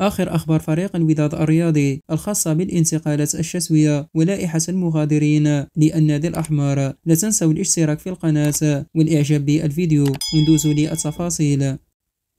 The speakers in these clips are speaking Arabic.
آخر أخبار فريق الوداد الرياضي الخاصة بالانتقالات الشتوية ولائحة المغادرين للنادي الأحمر لا تنسوا الاشتراك في القناة والإعجاب بالفيديو وندوزوا للتفاصيل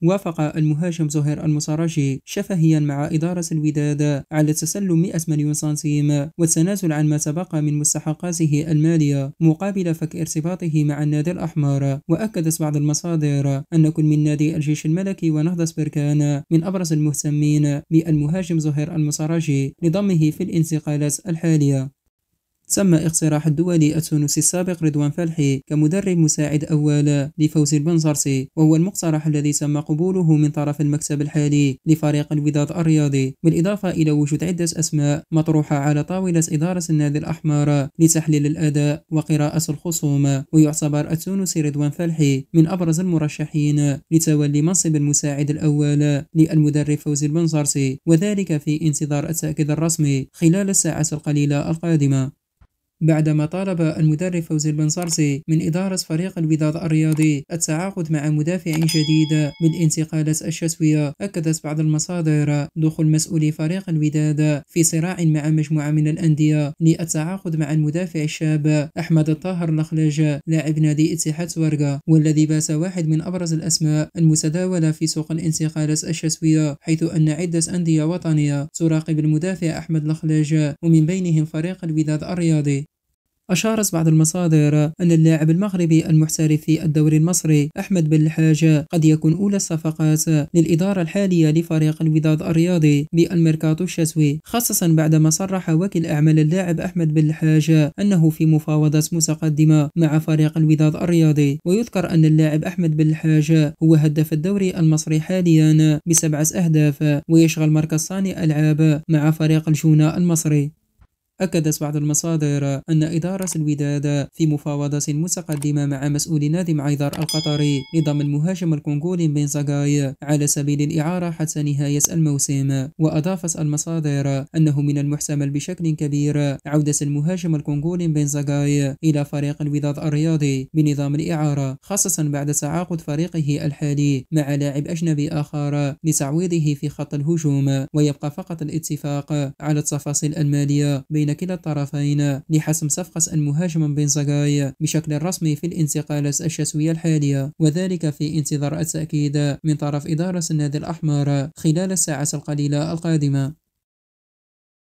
وافق المهاجم زهير المسرجي شفهيا مع إدارة الوداد على تسلم 100 مليون سنتيم والتنازل عن ما تبقى من مستحقاته المالية مقابل فك ارتباطه مع النادي الأحمر وأكدت بعض المصادر أن كل من نادي الجيش الملكي ونهضة بركان من أبرز المهتمين بالمهاجم زهير المسرجي لضمه في الانتقالات الحالية تم اقتراح الدولي التونسي السابق رضوان فلحي كمدرب مساعد أول لفوز البنزرتي وهو المقترح الذي تم قبوله من طرف المكتب الحالي لفريق الوداد الرياضي بالإضافة إلى وجود عدة أسماء مطروحة على طاولة إدارة النادي الأحمر لتحليل الأداء وقراءة الخصوم ويعتبر التونسي رضوان فلحي من أبرز المرشحين لتولي منصب المساعد الأول للمدرب فوز البنزرتي وذلك في انتظار التأكيد الرسمي خلال الساعات القليلة القادمة بعدما طالب المدرب فوزي البنصرسي من إدارة فريق الوداد الرياضي التعاقد مع مدافع جديد بالانتقالات الشتوية أكدت بعض المصادر دخول مسؤولي فريق الوداد في صراع مع مجموعة من الأندية للتعاقد مع المدافع الشاب أحمد الطاهر الأخلاج لاعب نادي اتحاد ورقة والذي بات واحد من أبرز الأسماء المتداولة في سوق الانتقالات الشتوية حيث أن عدة أندية وطنية تراقب المدافع أحمد الأخلاج ومن بينهم فريق الوداد الرياضي أشارت بعض المصادر أن اللاعب المغربي المحترف في الدوري المصري أحمد بن الحاج قد يكون أولى الصفقات للإدارة الحالية لفريق الوداد الرياضي بالميركاتو الشتوي خاصة بعدما صرح وكيل أعمال اللاعب أحمد بن الحاج أنه في مفاوضات متقدمة مع فريق الوداد الرياضي ويذكر أن اللاعب أحمد بن الحاج هو هداف الدوري المصري حاليا بسبعة أهداف ويشغل مركز صانع ألعاب مع فريق الجونة المصري أكدت بعض المصادر أن إدارة الوداد في مفاوضات متقدمة مع مسؤول نادي معيدار القطري لضم المهاجم الكونغولي بن زاغاي على سبيل الإعارة حتى نهاية الموسم وأضافت المصادر أنه من المحتمل بشكل كبير عودة المهاجم الكونغولي بن زاغاي إلى فريق الوداد الرياضي بنظام الإعارة خاصة بعد تعاقد فريقه الحالي مع لاعب أجنبي آخر لتعويضه في خط الهجوم ويبقى فقط الاتفاق على التفاصيل المالية بين بين كلا الطرفين لحسم صفقة المهاجم بن زغاي بشكل رسمي في الانتقالات الشتوية الحالية وذلك في انتظار التأكيد من طرف إدارة النادي الأحمر خلال الساعات القليلة القادمة